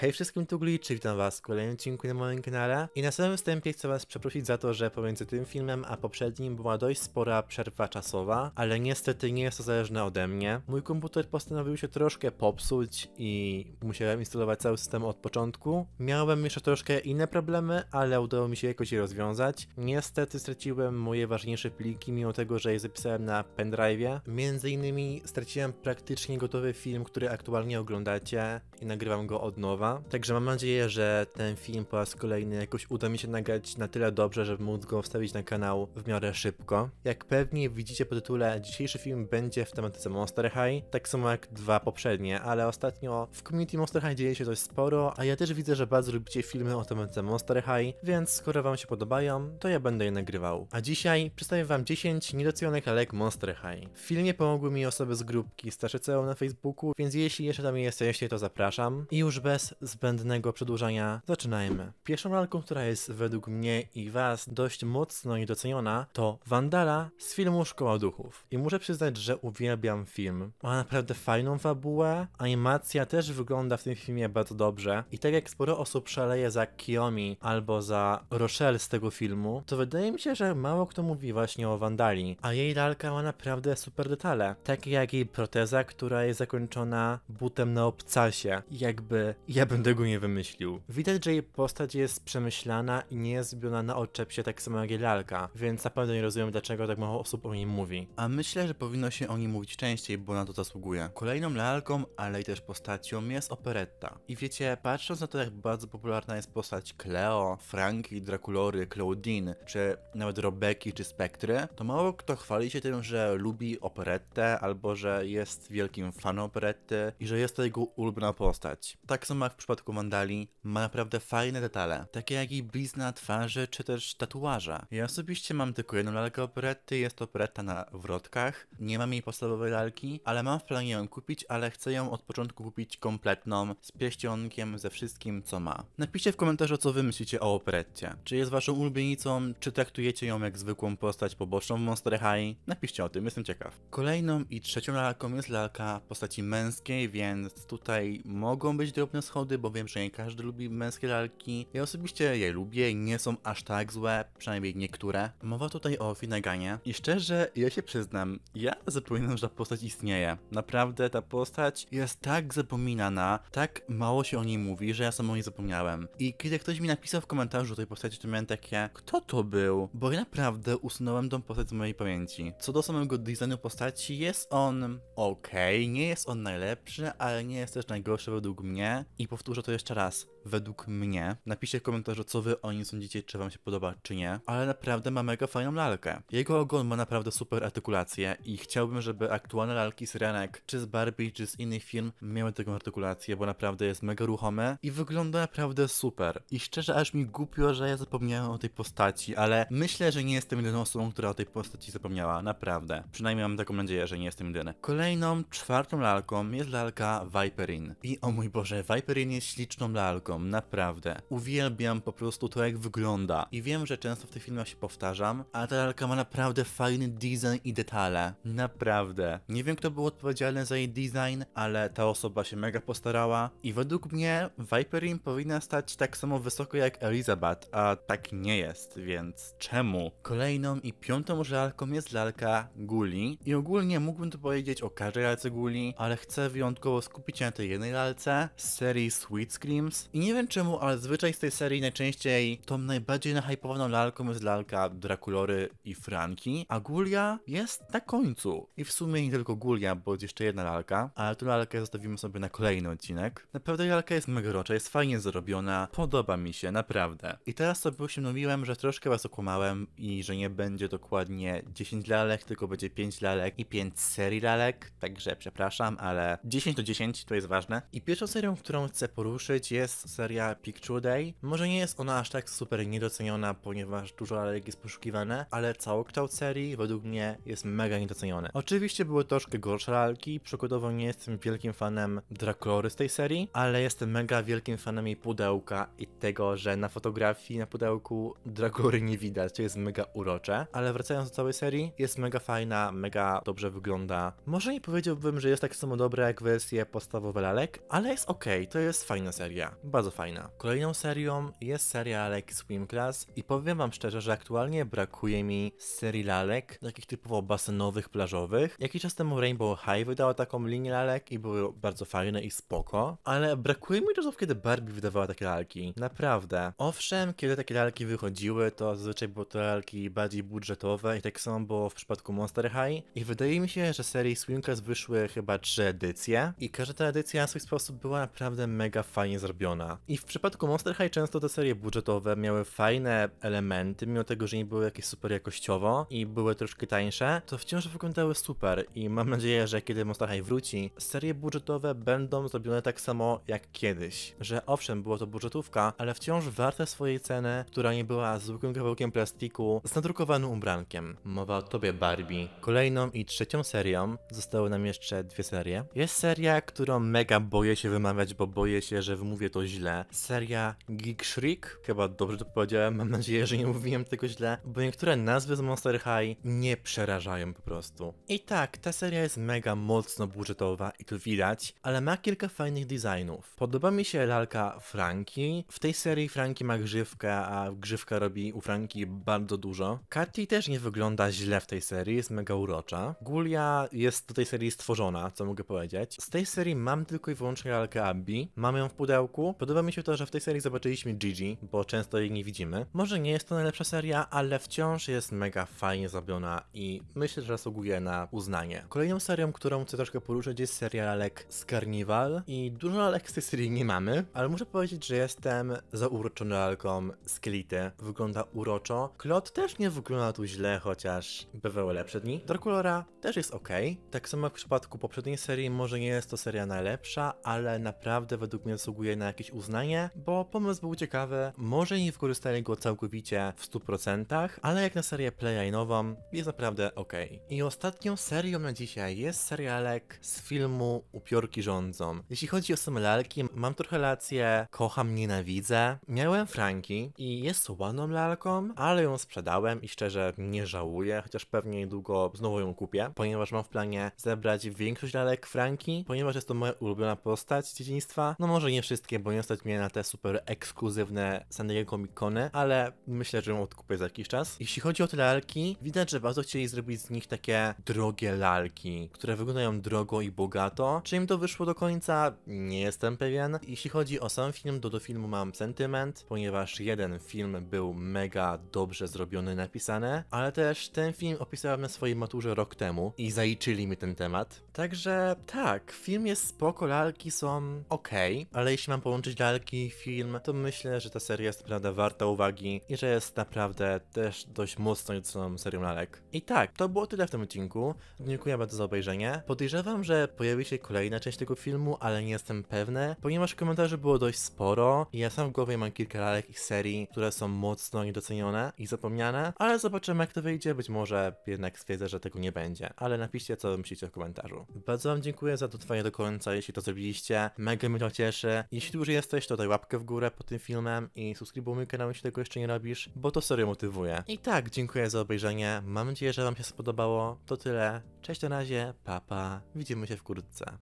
Hej wszystkim czy witam was w kolejnym odcinku na moim kanale i na samym wstępie chcę was przeprosić za to, że pomiędzy tym filmem a poprzednim była dość spora przerwa czasowa, ale niestety nie jest to zależne ode mnie. Mój komputer postanowił się troszkę popsuć i musiałem instalować cały system od początku. Miałem jeszcze troszkę inne problemy, ale udało mi się jakoś je rozwiązać. Niestety straciłem moje ważniejsze pliki, mimo tego, że je zapisałem na pendrive'ie. Między innymi straciłem praktycznie gotowy film, który aktualnie oglądacie i nagrywam go od nowa sama. Także mam nadzieję, że ten film po raz kolejny jakoś uda mi się nagrać na tyle dobrze, żeby móc go wstawić na kanał w miarę szybko. Jak pewnie widzicie po tytule, dzisiejszy film będzie w tematyce Monster High, tak samo jak dwa poprzednie, ale ostatnio w community Monster High dzieje się coś sporo, a ja też widzę, że bardzo lubicie filmy o tematyce Monster High, więc skoro wam się podobają, to ja będę je nagrywał. A dzisiaj przedstawię wam 10 niedocenionych alek Monster High. W filmie pomogły mi osoby z grupki Starszy na Facebooku, więc jeśli jeszcze tam jesteście, to zapraszam. I już bez zbędnego przedłużania zaczynajmy. Pierwszą lalką, która jest według mnie i was dość mocno niedoceniona to Wandala z filmu Szkoła Duchów. I muszę przyznać, że uwielbiam film. Ma naprawdę fajną fabułę, animacja też wygląda w tym filmie bardzo dobrze i tak jak sporo osób szaleje za Kiyomi albo za Rochelle z tego filmu, to wydaje mi się, że mało kto mówi właśnie o Wandali, a jej lalka ma naprawdę super detale, takie jak jej proteza, która jest zakończona butem na obcasie, jakby ja bym tego nie wymyślił. Widać, że jej postać jest przemyślana i nie jest zbiona na odczepcie tak samo jak jej lalka, więc naprawdę nie rozumiem dlaczego tak mało osób o niej mówi. A myślę, że powinno się o niej mówić częściej, bo na to zasługuje. Kolejną lalką, ale i też postacią jest operetta. I wiecie, patrząc na to jak bardzo popularna jest postać Cleo, Franki, Draculory, Claudine, czy nawet Robeki czy Spektry, to mało kto chwali się tym, że lubi operettę albo że jest wielkim fanem operetty i że jest to jego ulubiona postać. Tak samo jak przypadku Mandali ma naprawdę fajne detale, takie jak jej blizna twarzy czy też tatuaże. Ja osobiście mam tylko jedną lalkę operety, jest to operetta na wrotkach, nie mam jej podstawowej lalki, ale mam w planie ją kupić, ale chcę ją od początku kupić kompletną, z pierścionkiem, ze wszystkim co ma. Napiszcie w komentarzu co wy myślicie o operetcie. Czy jest waszą ulubienicą, czy traktujecie ją jak zwykłą postać poboczną w Monster High? Napiszcie o tym, jestem ciekaw. Kolejną i trzecią lalką jest lalka postaci męskiej, więc tutaj mogą być drobne schody, samochody, bo wiem, że nie każdy lubi męskie lalki. Ja osobiście je lubię, nie są aż tak złe, przynajmniej niektóre. Mowa tutaj o Finaganie i szczerze, ja się przyznam, ja zapominam, że ta postać istnieje. Naprawdę ta postać jest tak zapominana, tak mało się o niej mówi, że ja sam o niej zapomniałem. I kiedy ktoś mi napisał w komentarzu tej postaci, to miałem takie, kto to był? Bo ja naprawdę usunąłem tą postać z mojej pamięci. Co do samego designu postaci, jest on ok, nie jest on najlepszy, ale nie jest też najgorszy według mnie. I powtórzę to jeszcze raz. Według mnie. Napiszcie w komentarzu, co wy o nim sądzicie, czy wam się podoba, czy nie. Ale naprawdę ma mega fajną lalkę. Jego ogon ma naprawdę super artykulację i chciałbym, żeby aktualne lalki z Renek, czy z Barbie, czy z innych film miały taką artykulację, bo naprawdę jest mega ruchome i wygląda naprawdę super. I szczerze aż mi głupio, że ja zapomniałem o tej postaci, ale myślę, że nie jestem jedyną osobą, która o tej postaci zapomniała, naprawdę. Przynajmniej mam taką nadzieję, że nie jestem jedyny. Kolejną, czwartą lalką jest lalka Viperin. I o mój Boże, Viperin Catherine jest śliczną lalką, naprawdę. Uwielbiam po prostu to, jak wygląda. I wiem, że często w tych filmach się powtarzam, ale ta lalka ma naprawdę fajny design i detale. Naprawdę. Nie wiem, kto był odpowiedzialny za jej design, ale ta osoba się mega postarała. I według mnie Viperin powinna stać tak samo wysoko jak Elizabeth, a tak nie jest, więc czemu? Kolejną i piątą lalką jest lalka Guli. I ogólnie mógłbym tu powiedzieć o każdej lalce Guli, ale chcę wyjątkowo skupić się na tej jednej lalce z serii serii Sweet Screams. I nie wiem czemu, ale zwyczaj z tej serii najczęściej tą najbardziej nahypowaną lalką jest lalka Draculory i Franki, a Gulia jest na końcu. I w sumie nie tylko Gulia, bo jest jeszcze jedna lalka, ale tę lalkę zostawimy sobie na kolejny odcinek. Naprawdę lalka jest mega rocza, jest fajnie zrobiona, podoba mi się, naprawdę. I teraz sobie uświadomiłem, że troszkę was okłamałem i że nie będzie dokładnie 10 lalek, tylko będzie 5 lalek i 5 serii lalek, także przepraszam, ale 10 do 10 to jest ważne. I pierwszą serią, którą chcę chcę poruszyć jest seria Picture Day. Może nie jest ona aż tak super niedoceniona, ponieważ dużo lalek jest poszukiwane, ale kształt serii według mnie jest mega niedoceniony. Oczywiście były troszkę gorsze lalki, przykładowo nie jestem wielkim fanem Draculory z tej serii, ale jestem mega wielkim fanem jej pudełka i tego, że na fotografii na pudełku Draculory nie widać, to jest mega urocze. Ale wracając do całej serii, jest mega fajna, mega dobrze wygląda. Może nie powiedziałbym, że jest tak samo dobra jak wersje podstawowe lalek, ale jest ok, to jest jest fajna seria, bardzo fajna. Kolejną serią jest seria Lalek Swim Class i powiem wam szczerze, że aktualnie brakuje mi serii lalek, takich typowo basenowych, plażowych. Jakiś czas temu Rainbow High wydała taką linię lalek i były bardzo fajne i spoko, ale brakuje mi czasów, kiedy Barbie wydawała takie lalki. Naprawdę. Owszem, kiedy takie lalki wychodziły, to zazwyczaj były to lalki bardziej budżetowe i tak samo było w przypadku Monster High i wydaje mi się, że serii Swim Class wyszły chyba trzy edycje i każda edycja w swój sposób była naprawdę mega fajnie zrobiona. I w przypadku Monster High często te serie budżetowe miały fajne elementy, mimo tego, że nie były jakieś super jakościowo i były troszkę tańsze, to wciąż wyglądały super i mam nadzieję, że kiedy Monster High wróci, serie budżetowe będą zrobione tak samo jak kiedyś. Że owszem, była to budżetówka, ale wciąż warte swojej ceny, która nie była zwykłym kawałkiem plastiku z nadrukowanym ubrankiem. Mowa o tobie Barbie. Kolejną i trzecią serią, zostały nam jeszcze dwie serie, jest seria, którą mega boję się wymawiać, bo boję boję się, że wymówię to źle. Seria Geek Shriek, chyba dobrze to powiedziałem, mam nadzieję, że nie mówiłem tego źle, bo niektóre nazwy z Monster High nie przerażają po prostu. I tak, ta seria jest mega mocno budżetowa i to widać, ale ma kilka fajnych designów. Podoba mi się lalka Franki. W tej serii Franki ma grzywkę, a grzywka robi u Franki bardzo dużo. Katy też nie wygląda źle w tej serii, jest mega urocza. Gulia jest do tej serii stworzona, co mogę powiedzieć. Z tej serii mam tylko i wyłącznie lalkę Abby. Mamy ją w pudełku. Podoba mi się to, że w tej serii zobaczyliśmy Gigi, bo często jej nie widzimy. Może nie jest to najlepsza seria, ale wciąż jest mega fajnie zrobiona i myślę, że zasługuje na uznanie. Kolejną serią, którą chcę troszkę poruszyć jest seria Alek z Carnival i dużo Alek z tej serii nie mamy, ale muszę powiedzieć, że jestem zauroczony Alką z Klity. Wygląda uroczo. Klot też nie wygląda tu źle, chociaż bywały lepsze dni. Dorkolora też jest ok. Tak samo jak w przypadku poprzedniej serii, może nie jest to seria najlepsza, ale naprawdę według mnie zasługuje na jakieś uznanie, bo pomysł był ciekawy, może nie wykorzystali go całkowicie w 100%, ale jak na serię Playa jest naprawdę ok. I ostatnią serią na dzisiaj jest serialek z filmu Upiorki rządzą. Jeśli chodzi o same lalki, mam trochę rację, kocham, nienawidzę. Miałem Franki i jest ładną lalką, ale ją sprzedałem i szczerze nie żałuję, chociaż pewnie niedługo znowu ją kupię, ponieważ mam w planie zebrać większość lalek Franki, ponieważ jest to moja ulubiona postać z dzieciństwa, no może nie wszystkie, bo nie stać mnie na te super ekskluzywne San Diego ale myślę, że ją odkupię za jakiś czas. Jeśli chodzi o te lalki, widać, że bardzo chcieli zrobić z nich takie drogie lalki, które wyglądają drogo i bogato. Czy im to wyszło do końca? Nie jestem pewien. Jeśli chodzi o sam film, to do filmu mam sentyment, ponieważ jeden film był mega dobrze zrobiony, napisany, ale też ten film opisałem na swojej maturze rok temu i zaliczyli mi ten temat. Także tak, film jest spoko, lalki są ok ale jeśli mam połączyć lalki i film, to myślę, że ta seria jest naprawdę warta uwagi i że jest naprawdę też dość mocno jutrzoną serią lalek. I tak, to było tyle w tym odcinku. Dziękuję bardzo za obejrzenie. Podejrzewam, że pojawi się kolejna część tego filmu, ale nie jestem pewny, ponieważ komentarzy było dość sporo i ja sam w głowie mam kilka lalek i serii, które są mocno niedocenione i zapomniane, ale zobaczymy jak to wyjdzie, być może jednak stwierdzę, że tego nie będzie, ale napiszcie co myślicie w komentarzu. Bardzo wam dziękuję za dotrwanie do końca, jeśli to zrobiliście. Mega mi cieszy. Jeśli już jesteś, to daj łapkę w górę pod tym filmem i subskrybuj mój kanał, jeśli tego jeszcze nie robisz, bo to serio motywuje. I tak, dziękuję za obejrzenie, mam nadzieję, że wam się spodobało. To tyle, cześć na razie, papa, pa. widzimy się wkrótce.